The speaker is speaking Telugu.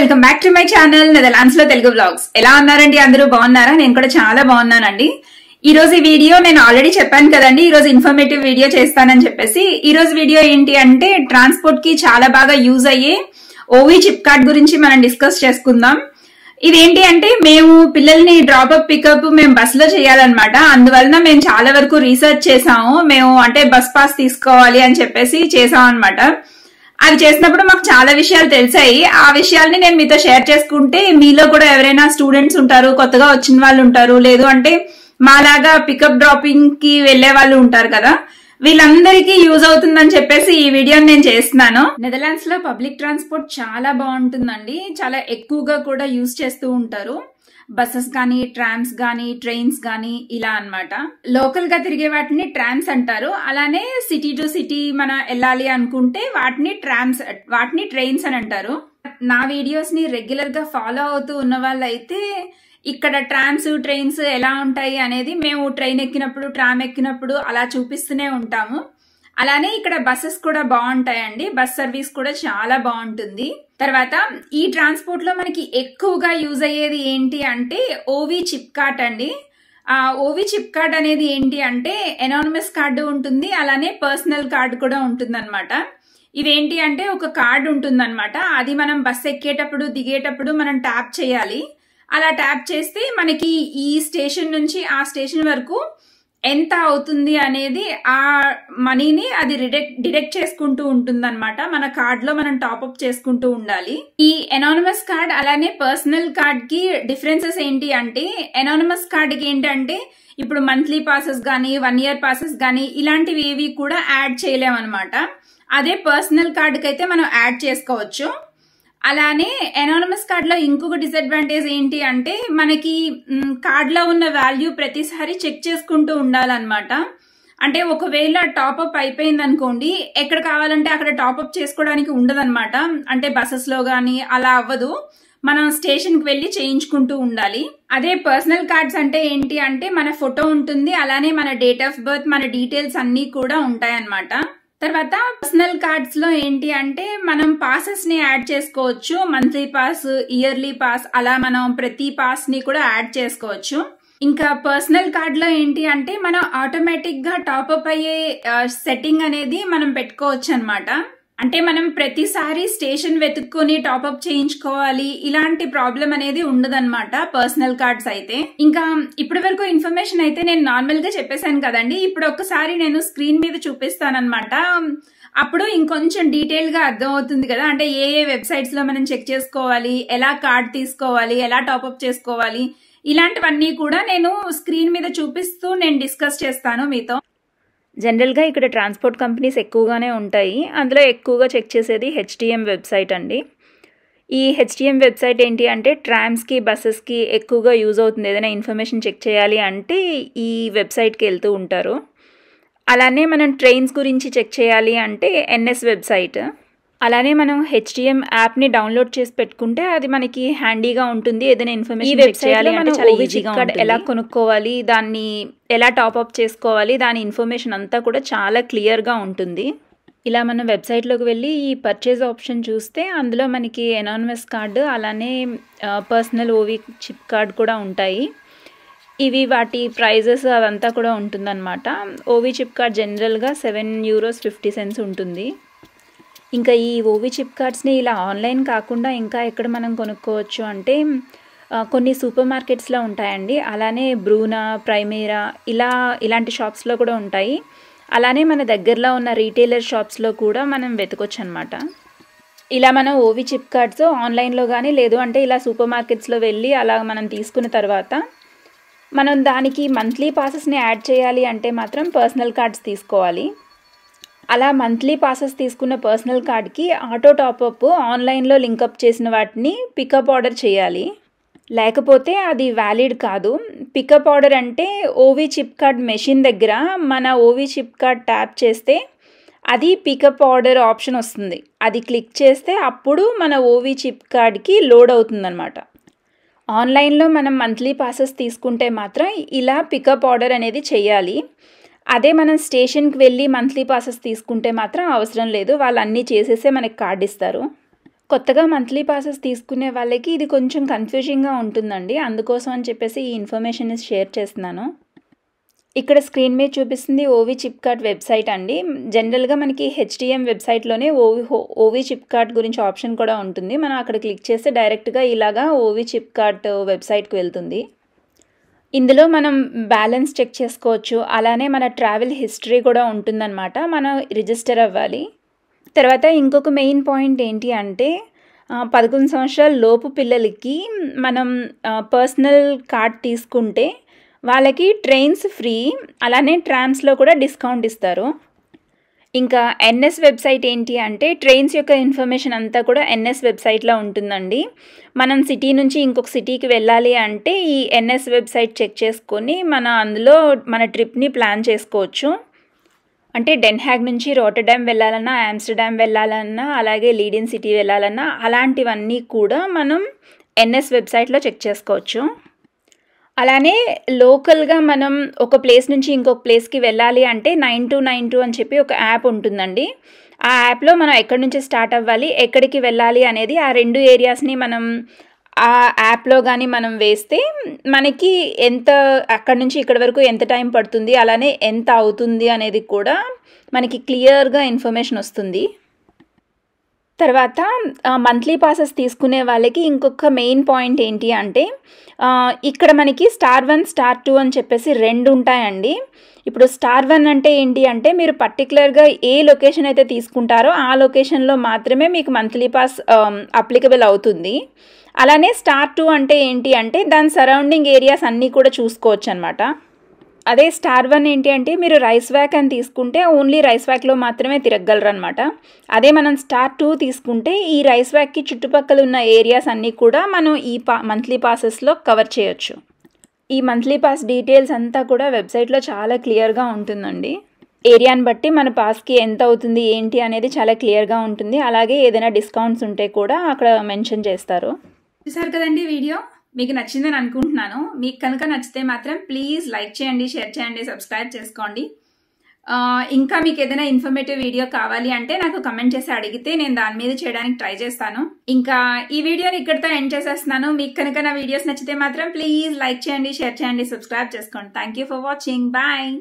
welcome back to my channel Netherlands లో తెలుగు బ్లాగ్స్ ఎలా ఉన్నారండి అందరూ బాగున్నారా నేను కూడా చాలా బాగున్నానండి ఈ రోజు ఈ వీడియో నేను ఆల్రెడీ చెప్పాను కదండి ఈ రోజు ఇన్ఫర్మేటివ్ వీడియో చేస్తానని చెప్పేసి ఈ రోజు వీడియో ఏంటి అంటే ట్రాన్స్పోర్ట్ కి చాలా బాగా యూజ్ అయ్యే ఓవీ చిప్ కార్డ్ గురించి మనం డిస్కస్ చేసుకుందాం ఇదేంటి అంటే మేము పిల్లల్ని డ్రాప్అప్ పికప్ మేము బస్ లో చేయాలన్నమాట అందువలన మేము చాలా వరకు రీసెర్చ్ చేసాము మేము అంటే బస్ పాస్ తీసుకోవాలి అని చెప్పేసి చేసాం అనమాట అవి చేసినప్పుడు మాకు చాలా విషయాలు తెలిసాయి ఆ విషయాల్ని నేను మీతో షేర్ చేసుకుంటే మీలో కూడా ఎవరైనా స్టూడెంట్స్ ఉంటారు కొత్తగా వచ్చిన వాళ్ళు ఉంటారు లేదు అంటే మాలాగా పికప్ డ్రాపింగ్ కి వెళ్లే వాళ్ళు ఉంటారు కదా వీళ్ళందరికీ యూజ్ అవుతుందని చెప్పేసి ఈ వీడియోని నేను చేస్తున్నాను నెదర్లాండ్స్ లో పబ్లిక్ ట్రాన్స్పోర్ట్ చాలా బాగుంటుందండి చాలా ఎక్కువగా కూడా యూజ్ చేస్తూ ఉంటారు బస్సెస్ కానీ ట్రామ్స్ కానీ ట్రైన్స్ కానీ ఇలా అనమాట లోకల్ గా తిరిగే వాటిని ట్రామ్స్ అంటారు అలానే సిటీ టు సిటీ మనం వెళ్ళాలి అనుకుంటే వాటిని ట్రామ్స్ వాటిని ట్రైన్స్ అని అంటారు నా వీడియోస్ ని రెగ్యులర్ గా ఫాలో అవుతూ ఉన్న వాళ్ళైతే ఇక్కడ ట్రామ్స్ ట్రైన్స్ ఎలా ఉంటాయి అనేది మేము ట్రైన్ ఎక్కినప్పుడు ట్రామ్ ఎక్కినప్పుడు అలా చూపిస్తూనే ఉంటాము అలానే ఇక్కడ బస్సెస్ కూడా బాగుంటాయండి బస్ సర్వీస్ కూడా చాలా బాగుంటుంది తర్వాత ఈ ట్రాన్స్పోర్ట్ లో మనకి ఎక్కువగా యూజ్ అయ్యేది ఏంటి అంటే ఓవి చిప్ కార్ట్ అండి ఆ ఓవి చిప్ కార్డ్ అనేది ఏంటి అంటే ఎనానమస్ కార్డు ఉంటుంది అలానే పర్సనల్ కార్డు కూడా ఉంటుందన్నమాట ఇదేంటి అంటే ఒక కార్డు ఉంటుందన్నమాట అది మనం బస్ ఎక్కేటప్పుడు దిగేటప్పుడు మనం ట్యాప్ చేయాలి అలా ట్యాప్ చేస్తే మనకి ఈ స్టేషన్ నుంచి ఆ స్టేషన్ వరకు ఎంత అవుతుంది అనేది ఆ మనీని అది డిడెక్ట్ డిడెక్ట్ చేసుకుంటూ ఉంటుంది అనమాట మన కార్డ్ లో మనం టాప్అప్ చేసుకుంటూ ఉండాలి ఈ ఎనానమస్ కార్డ్ అలానే పర్సనల్ కార్డ్ కి డిఫరెన్సెస్ ఏంటి అంటే ఎనానమస్ కార్డ్ కి ఏంటంటే ఇప్పుడు మంత్లీ పాసెస్ కానీ వన్ ఇయర్ పాసెస్ కానీ ఇలాంటివి ఏవి కూడా యాడ్ చేయలేమన్నమాట అదే పర్సనల్ కార్డుకి అయితే మనం యాడ్ చేసుకోవచ్చు అలానే ఎనానమస్ కార్డ్లో ఇంకొక డిసడ్వాంటేజ్ ఏంటి అంటే మనకి కార్డ్లో ఉన్న వాల్యూ ప్రతిసారి చెక్ చేసుకుంటూ ఉండాలన్నమాట అంటే ఒకవేళ టాపప్ అయిపోయింది అనుకోండి ఎక్కడ కావాలంటే అక్కడ టాపప్ చేసుకోవడానికి ఉండదన్నమాట అంటే బస్సెస్లో కానీ అలా అవ్వదు మనం స్టేషన్కి వెళ్ళి చేయించుకుంటూ ఉండాలి అదే పర్సనల్ కార్డ్స్ అంటే ఏంటి అంటే మన ఫోటో ఉంటుంది అలానే మన డేట్ ఆఫ్ బర్త్ మన డీటెయిల్స్ అన్నీ కూడా ఉంటాయన్నమాట తర్వాత పర్సనల్ కార్డ్స్ లో ఏంటి అంటే మనం పాసెస్ ని యాడ్ చేసుకోవచ్చు మంత్లీ పాస్ ఇయర్లీ పాస్ అలా మనం ప్రతి పాస్ ని కూడా యాడ్ చేసుకోవచ్చు ఇంకా పర్సనల్ కార్డ్ లో ఏంటి అంటే మనం ఆటోమేటిక్ గా టాప్అప్ అయ్యే సెట్టింగ్ అనేది మనం పెట్టుకోవచ్చు అనమాట అంటే మనం ప్రతిసారి స్టేషన్ వెతుక్కొని టాపప్ చేయించుకోవాలి ఇలాంటి ప్రాబ్లం అనేది ఉండదన్నమాట పర్సనల్ కార్డ్స్ అయితే ఇంకా ఇప్పటి వరకు ఇన్ఫర్మేషన్ అయితే నేను నార్మల్ గా చెప్పేశాను కదండి ఇప్పుడు ఒక్కసారి నేను స్క్రీన్ మీద చూపిస్తానమాట అప్పుడు ఇంకొంచెం డీటెయిల్ గా అర్థమవుతుంది కదా అంటే ఏ ఏ వెబ్సైట్స్ లో మనం చెక్ చేసుకోవాలి ఎలా కార్డ్ తీసుకోవాలి ఎలా టాపప్ చేసుకోవాలి ఇలాంటివన్నీ కూడా నేను స్క్రీన్ మీద చూపిస్తూ నేను డిస్కస్ చేస్తాను మీతో జనరల్గా ఇక్కడ ట్రాన్స్పోర్ట్ కంపెనీస్ ఎక్కువగానే ఉంటాయి అందులో ఎక్కువగా చెక్ చేసేది హెచ్డిఎం వెబ్సైట్ అండి ఈ హెచ్డిఎం వెబ్సైట్ ఏంటి అంటే ట్రామ్స్కి బస్సెస్కి ఎక్కువగా యూజ్ అవుతుంది ఏదైనా ఇన్ఫర్మేషన్ చెక్ చేయాలి అంటే ఈ వెబ్సైట్కి వెళ్తూ ఉంటారు అలానే మనం ట్రైన్స్ గురించి చెక్ చేయాలి అంటే ఎన్ఎస్ వెబ్సైట్ అలానే మనం హెచ్డిఎం యాప్ని డౌన్లోడ్ చేసి పెట్టుకుంటే అది మనకి హ్యాండీగా ఉంటుంది ఏదైనా ఇన్ఫర్మేషన్ చేయాలి ఎలా కొనుక్కోవాలి దాన్ని ఎలా టాప్అప్ చేసుకోవాలి దాని ఇన్ఫర్మేషన్ అంతా కూడా చాలా క్లియర్గా ఉంటుంది ఇలా మనం వెబ్సైట్లోకి వెళ్ళి ఈ పర్చేజ్ ఆప్షన్ చూస్తే అందులో మనకి ఎనానమస్ కార్డు అలానే పర్సనల్ ఓవి చిప్ కార్డ్ కూడా ఉంటాయి ఇవి వాటి ప్రైజెస్ అదంతా కూడా ఉంటుందన్నమాట ఓవి చిప్ కార్డ్ జనరల్గా సెవెన్ యూరోస్ ఫిఫ్టీ సెన్స్ ఉంటుంది ఇంకా ఈ ఓవి చిప్ కార్డ్స్ని ఇలా ఆన్లైన్ కాకుండా ఇంకా ఎక్కడ మనం కొనుక్కోవచ్చు అంటే కొన్ని సూపర్ మార్కెట్స్లో ఉంటాయండి అలానే బ్రూనా ప్రైమేరా ఇలా ఇలాంటి షాప్స్లో కూడా ఉంటాయి అలానే మన దగ్గరలో ఉన్న రీటైలర్ షాప్స్లో కూడా మనం వెతకొచ్చు అనమాట ఇలా మనం ఓవి చిప్ కార్డ్స్ ఆన్లైన్లో కానీ లేదు అంటే ఇలా సూపర్ మార్కెట్స్లో వెళ్ళి అలా మనం తీసుకున్న తర్వాత మనం దానికి మంత్లీ పాసెస్ని యాడ్ చేయాలి అంటే మాత్రం పర్సనల్ కార్డ్స్ తీసుకోవాలి అలా మంత్లీ పాసెస్ తీసుకున్న పర్సనల్ కార్డ్కి ఆటో టాపప్ ఆన్లైన్లో లింకప్ చేసిన వాటిని పికప్ ఆర్డర్ చేయాలి లేకపోతే అది వ్యాలిడ్ కాదు పికప్ ఆర్డర్ అంటే ఓవీ చిప్ కార్డ్ మెషిన్ దగ్గర మన ఓవీ చిప్ కార్డ్ ట్యాప్ చేస్తే అది పికప్ ఆర్డర్ ఆప్షన్ వస్తుంది అది క్లిక్ చేస్తే అప్పుడు మన ఓవీ చిప్ కార్డ్కి లోడ్ అవుతుందన్నమాట ఆన్లైన్లో మనం మంత్లీ పాసెస్ తీసుకుంటే మాత్రం ఇలా పికప్ ఆర్డర్ అనేది చేయాలి అదే మనం స్టేషన్కి వెళ్ళి మంత్లీ పాసెస్ తీసుకుంటే మాత్రం అవసరం లేదు వాళ్ళు అన్నీ చేసేసే మనకి కార్డు ఇస్తారు కొత్తగా మంత్లీ పాసెస్ తీసుకునే వాళ్ళకి ఇది కొంచెం కన్ఫ్యూజింగ్గా ఉంటుందండి అందుకోసం అని చెప్పేసి ఈ ఇన్ఫర్మేషన్ షేర్ చేస్తున్నాను ఇక్కడ స్క్రీన్ మీద చూపిస్తుంది ఓవి చిప్ కార్డ్ వెబ్సైట్ అండి జనరల్గా మనకి హెచ్డిఎం వెబ్సైట్లోనే ఓవి ఓవి చిప్ కార్డ్ గురించి ఆప్షన్ కూడా ఉంటుంది మనం అక్కడ క్లిక్ చేస్తే డైరెక్ట్గా ఇలాగా ఓవి చిప్ కార్డ్ వెబ్సైట్కి వెళ్తుంది ఇందులో మనం బ్యాలెన్స్ చెక్ చేసుకోవచ్చు అలానే మన ట్రావెల్ హిస్టరీ కూడా ఉంటుందన్నమాట మనం రిజిస్టర్ అవ్వాలి తర్వాత ఇంకొక మెయిన్ పాయింట్ ఏంటి అంటే పదకొండు సంవత్సరాల లోపు పిల్లలకి మనం పర్సనల్ కార్డ్ తీసుకుంటే వాళ్ళకి ట్రైన్స్ ఫ్రీ అలానే ట్రామ్స్లో కూడా డిస్కౌంట్ ఇస్తారు ఇంకా ఎన్ఎస్ వెబ్సైట్ ఏంటి అంటే ట్రైన్స్ యొక్క ఇన్ఫర్మేషన్ అంతా కూడా ఎన్ఎస్ వెబ్సైట్లో ఉంటుందండి మనం సిటీ నుంచి ఇంకొక సిటీకి వెళ్ళాలి అంటే ఈ ఎన్ఎస్ వెబ్సైట్ చెక్ చేసుకొని మన అందులో మన ట్రిప్ని ప్లాన్ చేసుకోవచ్చు అంటే డెన్హాగ్ నుంచి రోటర్డామ్ వెళ్ళాలన్నా ఆమ్స్టర్డామ్ వెళ్ళాలన్నా అలాగే లీడిన్ సిటీ వెళ్ళాలన్నా అలాంటివన్నీ కూడా మనం ఎన్ఎస్ వెబ్సైట్లో చెక్ చేసుకోవచ్చు అలానే లోకల్గా మనం ఒక ప్లేస్ నుంచి ఇంకొక ప్లేస్కి వెళ్ళాలి అంటే నైన్ టు నైన్ టూ అని చెప్పి ఒక యాప్ ఉంటుందండి ఆ యాప్లో మనం ఎక్కడి నుంచి స్టార్ట్ అవ్వాలి ఎక్కడికి వెళ్ళాలి అనేది ఆ రెండు ఏరియాస్ని మనం ఆ యాప్లో కానీ మనం వేస్తే మనకి ఎంత అక్కడి నుంచి ఇక్కడి వరకు ఎంత టైం పడుతుంది అలానే ఎంత అవుతుంది అనేది కూడా మనకి క్లియర్గా ఇన్ఫర్మేషన్ వస్తుంది తర్వాత మంత్లీ పాసెస్ తీసుకునే వాళ్ళకి ఇంకొక మెయిన్ పాయింట్ ఏంటి అంటే ఇక్కడ మనకి స్టార్ వన్ స్టార్ టూ అని చెప్పేసి రెండు ఉంటాయండి ఇప్పుడు స్టార్ వన్ అంటే ఏంటి అంటే మీరు పర్టికులర్గా ఏ లొకేషన్ అయితే తీసుకుంటారో ఆ లొకేషన్లో మాత్రమే మీకు మంత్లీ పాస్ అప్లికబుల్ అవుతుంది అలానే స్టార్ టూ అంటే ఏంటి అంటే దాని సరౌండింగ్ ఏరియాస్ అన్నీ కూడా చూసుకోవచ్చు అనమాట అదే స్టార్ వన్ ఏంటి అంటే మీరు రైస్ వ్యాక్ అని తీసుకుంటే ఓన్లీ రైస్ వ్యాక్లో మాత్రమే తిరగలరు అనమాట అదే మనం స్టార్ టూ తీసుకుంటే ఈ రైస్ వ్యాక్కి చుట్టుపక్కల ఉన్న ఏరియాస్ అన్నీ కూడా మనం ఈ పా మంత్లీ పాసెస్లో కవర్ చేయొచ్చు ఈ మంత్లీ పాస్ డీటెయిల్స్ అంతా కూడా వెబ్సైట్లో చాలా క్లియర్గా ఉంటుందండి ఏరియాని బట్టి మన పాస్కి ఎంత అవుతుంది ఏంటి అనేది చాలా క్లియర్గా ఉంటుంది అలాగే ఏదైనా డిస్కౌంట్స్ ఉంటే కూడా అక్కడ మెన్షన్ చేస్తారు చూసారు కదండి వీడియో మీకు నచ్చిందని అనుకుంటున్నాను మీకు కనుక నచ్చితే మాత్రం ప్లీజ్ లైక్ చేయండి షేర్ చేయండి సబ్స్క్రైబ్ చేసుకోండి ఇంకా మీకు ఏదైనా ఇన్ఫర్మేటివ్ వీడియో కావాలి అంటే నాకు కమెంట్ చేసి అడిగితే నేను దాని మీద చేయడానికి ట్రై చేస్తాను ఇంకా ఈ వీడియోని ఇక్కడితో ఎండ్ చేసేస్తున్నాను మీకు కనుక నా వీడియోస్ నచ్చితే మాత్రం ప్లీజ్ లైక్ చేయండి షేర్ చేయండి సబ్స్క్రైబ్ చేసుకోండి థ్యాంక్ ఫర్ వాచింగ్ బాయ్